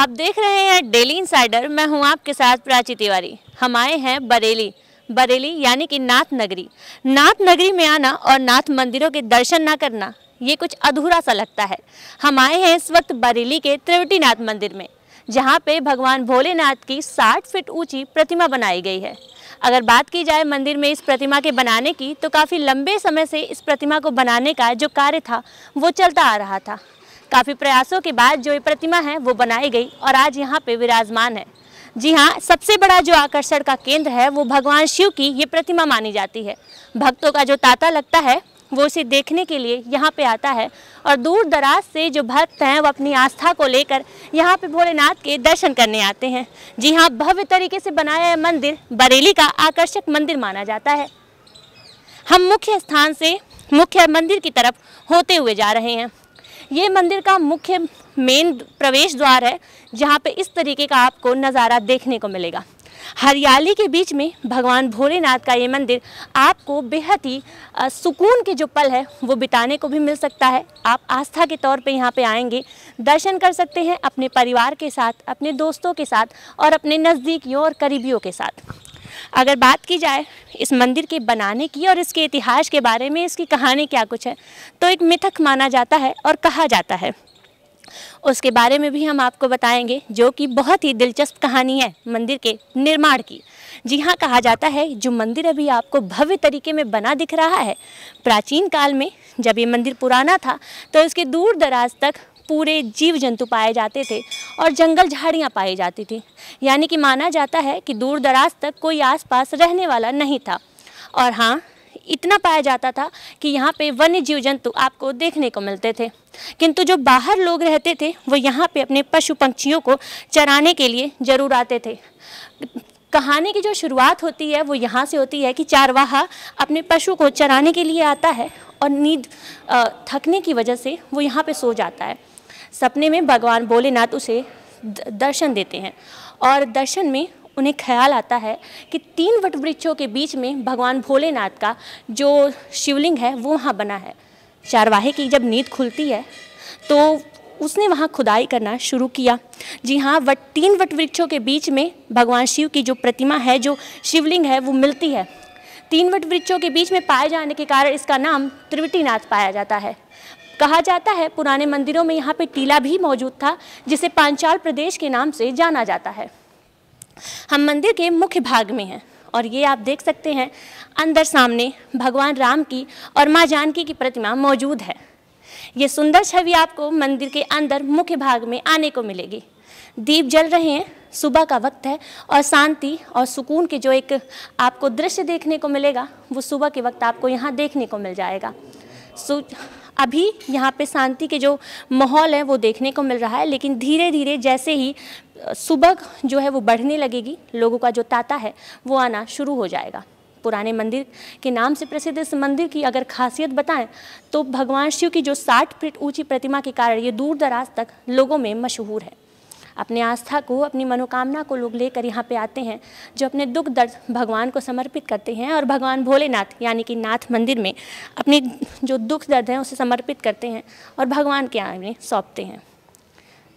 आप देख रहे हैं डेली इंसाइडर मैं हूं आपके साथ प्राची तिवारी हम आए हैं बरेली बरेली यानी कि नाथ नगरी नाथ नगरी में आना और नाथ मंदिरों के दर्शन ना करना ये कुछ अधूरा सा लगता है हम आए हैं इस वक्त बरेली के त्रिवटी नाथ मंदिर में जहाँ पे भगवान भोलेनाथ की 60 फीट ऊंची प्रतिमा बनाई गई है अगर बात की जाए मंदिर में इस प्रतिमा के बनाने की तो काफ़ी लंबे समय से इस प्रतिमा को बनाने का जो कार्य था वो चलता आ रहा था काफ़ी प्रयासों के बाद जो ये प्रतिमा है वो बनाई गई और आज यहाँ पे विराजमान है जी हाँ सबसे बड़ा जो आकर्षण का केंद्र है वो भगवान शिव की ये प्रतिमा मानी जाती है भक्तों का जो तांता लगता है वो उसे देखने के लिए यहाँ पे आता है और दूर दराज से जो भक्त हैं वो अपनी आस्था को लेकर यहाँ पे भोलेनाथ के दर्शन करने आते हैं जी हाँ भव्य तरीके से बनाया है मंदिर बरेली का आकर्षक मंदिर माना जाता है हम मुख्य स्थान से मुख्य मंदिर की तरफ होते हुए जा रहे हैं ये मंदिर का मुख्य मेन प्रवेश द्वार है जहाँ पे इस तरीके का आपको नज़ारा देखने को मिलेगा हरियाली के बीच में भगवान भोलेनाथ का ये मंदिर आपको बेहद ही सुकून के जो पल है वो बिताने को भी मिल सकता है आप आस्था के तौर पे यहाँ पे आएंगे दर्शन कर सकते हैं अपने परिवार के साथ अपने दोस्तों के साथ और अपने नज़दीकियों और करीबियों के साथ अगर बात की जाए इस मंदिर के बनाने की और इसके इतिहास के बारे में इसकी कहानी क्या कुछ है तो एक मिथक माना जाता है और कहा जाता है उसके बारे में भी हम आपको बताएंगे जो कि बहुत ही दिलचस्प कहानी है मंदिर के निर्माण की जी हाँ कहा जाता है जो मंदिर अभी आपको भव्य तरीके में बना दिख रहा है प्राचीन काल में जब ये मंदिर पुराना था तो इसके दूर दराज तक पूरे जीव जंतु पाए जाते थे और जंगल झाड़ियाँ पाई जाती थी यानी कि माना जाता है कि दूर दराज तक कोई आसपास रहने वाला नहीं था और हाँ इतना पाया जाता था कि यहाँ पे वन्य जीव जंतु आपको देखने को मिलते थे किंतु जो बाहर लोग रहते थे वो यहाँ पे अपने पशु पंक्षियों को चराने के लिए ज़रूर आते थे कहानी की जो शुरुआत होती है वो यहाँ से होती है कि चारवाहा अपने पशु को चराने के लिए आता है और नींद थकने की वजह से वो यहाँ पे सो जाता है सपने में भगवान भोलेनाथ उसे दर्शन देते हैं और दर्शन में उन्हें ख्याल आता है कि तीन वट वृक्षों के बीच में भगवान भोलेनाथ का जो शिवलिंग है वो वहाँ बना है चारवाहे की जब नींद खुलती है तो उसने वहाँ खुदाई करना शुरू किया जी हाँ वट तीन वट वृक्षों के बीच में भगवान शिव की जो प्रतिमा है जो शिवलिंग है वो मिलती है तीन वट वृक्षों के बीच में पाए जाने के कारण इसका नाम त्रिवटीनाथ पाया जाता है कहा जाता है पुराने मंदिरों में यहाँ पे टीला भी मौजूद था जिसे पांचाल प्रदेश के नाम से जाना जाता है हम मंदिर के मुख्य भाग में हैं और ये आप देख सकते हैं अंदर सामने भगवान राम की और माँ जानकी की प्रतिमा मौजूद है ये सुंदर छवि आपको मंदिर के अंदर मुख्य भाग में आने को मिलेगी दीप जल रहे हैं सुबह का वक्त है और शांति और सुकून के जो एक आपको दृश्य देखने को मिलेगा वो सुबह के वक्त आपको यहाँ देखने को मिल जाएगा सू अभी यहाँ पे शांति के जो माहौल है वो देखने को मिल रहा है लेकिन धीरे धीरे जैसे ही सुबह जो है वो बढ़ने लगेगी लोगों का जो ताता है वो आना शुरू हो जाएगा पुराने मंदिर के नाम से प्रसिद्ध इस मंदिर की अगर खासियत बताएं तो भगवान शिव की जो 60 फीट ऊंची प्रतिमा के कारण ये दूर दराज तक लोगों में मशहूर है अपने आस्था को अपनी मनोकामना को लोग लेकर यहाँ पे आते हैं जो अपने दुख दर्द भगवान को समर्पित करते हैं और भगवान भोलेनाथ यानी कि नाथ मंदिर में अपनी जो दुख दर्द है उसे समर्पित करते हैं और भगवान के आगे सौंपते हैं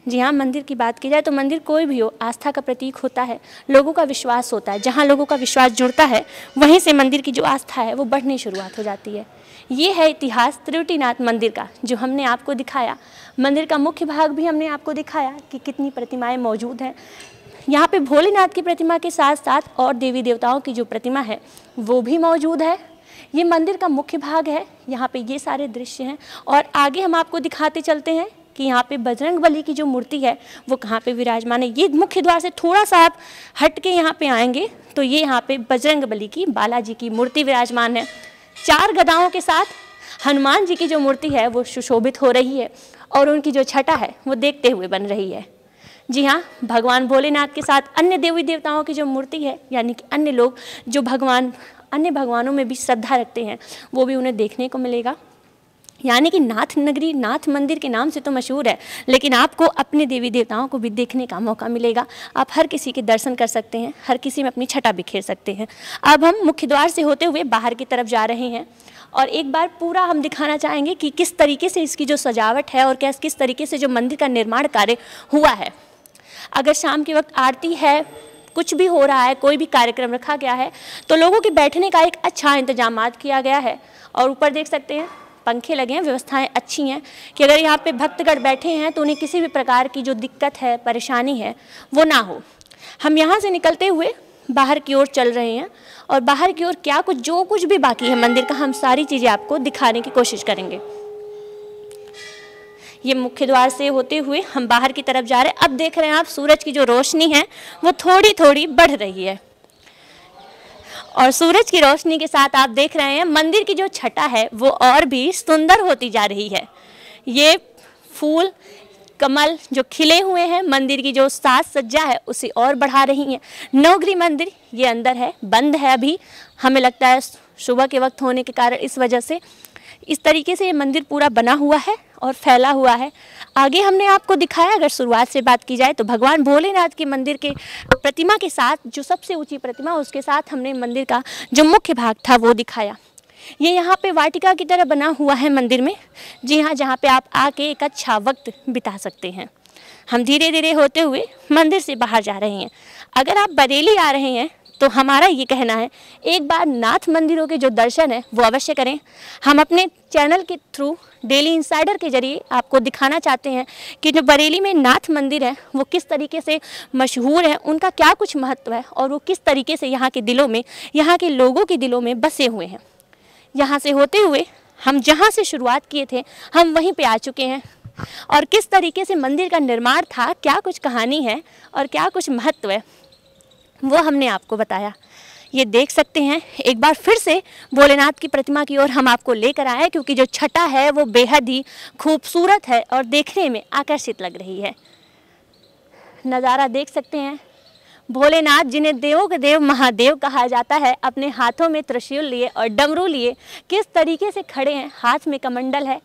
जी हाँ मंदिर की बात की जाए तो मंदिर कोई भी हो आस्था का प्रतीक होता है लोगों का विश्वास होता है जहाँ लोगों का विश्वास जुड़ता है वहीं से मंदिर की जो आस्था है वो बढ़ने शुरुआत हो जाती है ये है इतिहास त्रिवटीनाथ मंदिर का जो हमने आपको दिखाया मंदिर का मुख्य भाग भी हमने आपको दिखाया कि कितनी प्रतिमाएँ मौजूद हैं यहाँ पर भोलेनाथ की प्रतिमा के साथ साथ और देवी देवताओं की जो प्रतिमा है वो भी मौजूद है ये मंदिर का मुख्य भाग है यहाँ पे ये सारे दृश्य हैं और आगे हम आपको दिखाते चलते हैं कि यहाँ पे बजरंग बली की जो मूर्ति है वो कहाँ पे विराजमान है ये मुख्य द्वार से थोड़ा सा आप हट के यहाँ पे आएंगे तो ये यहाँ पे बजरंग बली की बालाजी की मूर्ति विराजमान है चार गदाओं के साथ हनुमान जी की जो मूर्ति है वो सुशोभित हो रही है और उनकी जो छटा है वो देखते हुए बन रही है जी हाँ भगवान भोलेनाथ के साथ अन्य देवी देवताओं की जो मूर्ति है यानी कि अन्य लोग जो भगवान अन्य भगवानों में भी श्रद्धा रखते हैं वो भी उन्हें देखने को मिलेगा यानी कि नाथ नगरी नाथ मंदिर के नाम से तो मशहूर है लेकिन आपको अपने देवी देवताओं को भी देखने का मौका मिलेगा आप हर किसी के दर्शन कर सकते हैं हर किसी में अपनी छटा बिखेर सकते हैं अब हम मुख्य द्वार से होते हुए बाहर की तरफ जा रहे हैं और एक बार पूरा हम दिखाना चाहेंगे कि किस तरीके से इसकी जो सजावट है और क्या किस तरीके से जो मंदिर का निर्माण कार्य हुआ है अगर शाम के वक्त आरती है कुछ भी हो रहा है कोई भी कार्यक्रम रखा गया है तो लोगों के बैठने का एक अच्छा इंतजाम किया गया है और ऊपर देख सकते हैं पंखे लगे हैं व्यवस्थाएं अच्छी हैं कि अगर यहाँ पे भक्तगढ़ बैठे हैं तो उन्हें किसी भी प्रकार की जो दिक्कत है परेशानी है वो ना हो हम यहाँ से निकलते हुए बाहर की ओर चल रहे हैं और बाहर की ओर क्या कुछ जो कुछ भी बाकी है मंदिर का हम सारी चीज़ें आपको दिखाने की कोशिश करेंगे ये मुख्य द्वार से होते हुए हम बाहर की तरफ जा रहे हैं अब देख रहे हैं आप सूरज की जो रोशनी है वो थोड़ी थोड़ी बढ़ रही है और सूरज की रोशनी के साथ आप देख रहे हैं मंदिर की जो छटा है वो और भी सुंदर होती जा रही है ये फूल कमल जो खिले हुए हैं मंदिर की जो साज सज्जा है उसे और बढ़ा रही हैं नवगृह मंदिर ये अंदर है बंद है अभी हमें लगता है सुबह के वक्त होने के कारण इस वजह से इस तरीके से ये मंदिर पूरा बना हुआ है और फैला हुआ है आगे हमने आपको दिखाया अगर शुरुआत से बात की जाए तो भगवान भोलेनाथ के मंदिर के प्रतिमा के साथ जो सबसे ऊंची प्रतिमा उसके साथ हमने मंदिर का जो मुख्य भाग था वो दिखाया ये यहाँ पे वाटिका की तरह बना हुआ है मंदिर में जी हाँ जहाँ पे आप आके एक अच्छा वक्त बिता सकते हैं हम धीरे धीरे होते हुए मंदिर से बाहर जा रहे हैं अगर आप बरेली आ रहे हैं तो हमारा ये कहना है एक बार नाथ मंदिरों के जो दर्शन है वो अवश्य करें हम अपने चैनल के थ्रू डेली इंसाइडर के जरिए आपको दिखाना चाहते हैं कि जो बरेली में नाथ मंदिर है वो किस तरीके से मशहूर है उनका क्या कुछ महत्व है और वो किस तरीके से यहाँ के दिलों में यहाँ के लोगों के दिलों में बसे हुए हैं यहाँ से होते हुए हम जहाँ से शुरुआत किए थे हम वहीं पर आ चुके हैं और किस तरीके से मंदिर का निर्माण था क्या कुछ कहानी है और क्या कुछ महत्व है वो हमने आपको बताया ये देख सकते हैं एक बार फिर से भोलेनाथ की प्रतिमा की ओर हम आपको लेकर आए क्योंकि जो छटा है वो बेहद ही खूबसूरत है और देखने में आकर्षित लग रही है नज़ारा देख सकते हैं भोलेनाथ जिन्हें देवों के देव महादेव कहा जाता है अपने हाथों में त्रिशूल लिए और डमरू लिए किस तरीके से खड़े हैं हाथ में कमंडल है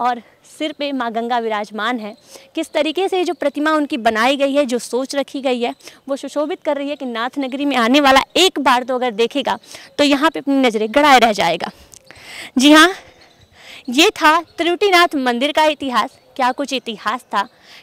और सिर पे माँ गंगा विराजमान है किस तरीके से जो प्रतिमा उनकी बनाई गई है जो सोच रखी गई है वो सुशोभित कर रही है कि नाथ नगरी में आने वाला एक बार तो अगर देखेगा तो यहाँ पे अपनी नज़रें गड़ाए रह जाएगा जी हाँ ये था त्रिवटीनाथ मंदिर का इतिहास क्या कुछ इतिहास था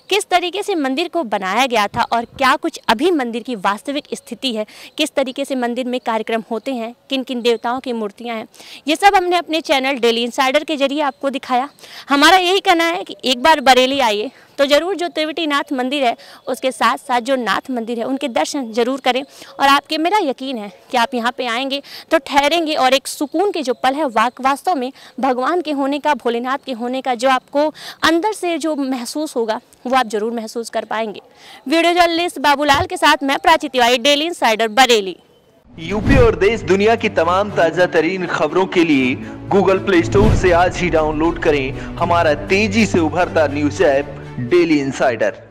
किस तरीके से मंदिर को बनाया गया था और क्या कुछ अभी मंदिर की वास्तविक स्थिति है किस तरीके से मंदिर में कार्यक्रम होते हैं किन किन देवताओं की मूर्तियाँ हैं ये सब हमने अपने चैनल डेली इंसाइडर के जरिए आपको दिखाया हमारा यही कहना है कि एक बार बरेली आइए तो ज़रूर जो त्रिवटी नाथ मंदिर है उसके साथ साथ जो नाथ मंदिर है उनके दर्शन ज़रूर करें और आपके मेरा यकीन है कि आप यहाँ पे आएंगे तो ठहरेंगे और एक सुकून के जो पल है वाक वास्तव में भगवान के होने का भोलेनाथ के होने का जो आपको अंदर से जो महसूस होगा वो आप जरूर महसूस कर पाएंगे वीडियो जर्नलिस्ट बाबूलाल के साथ मैं Prachi Tiwari Daily Insider Bareilly UP और देश दुनिया की तमाम ताजा तरीन खबरों के लिए गूगल प्ले स्टोर से आज ही डाउनलोड करें हमारा तेजी से उभरता न्यूज ऐप डेली इंसाइडर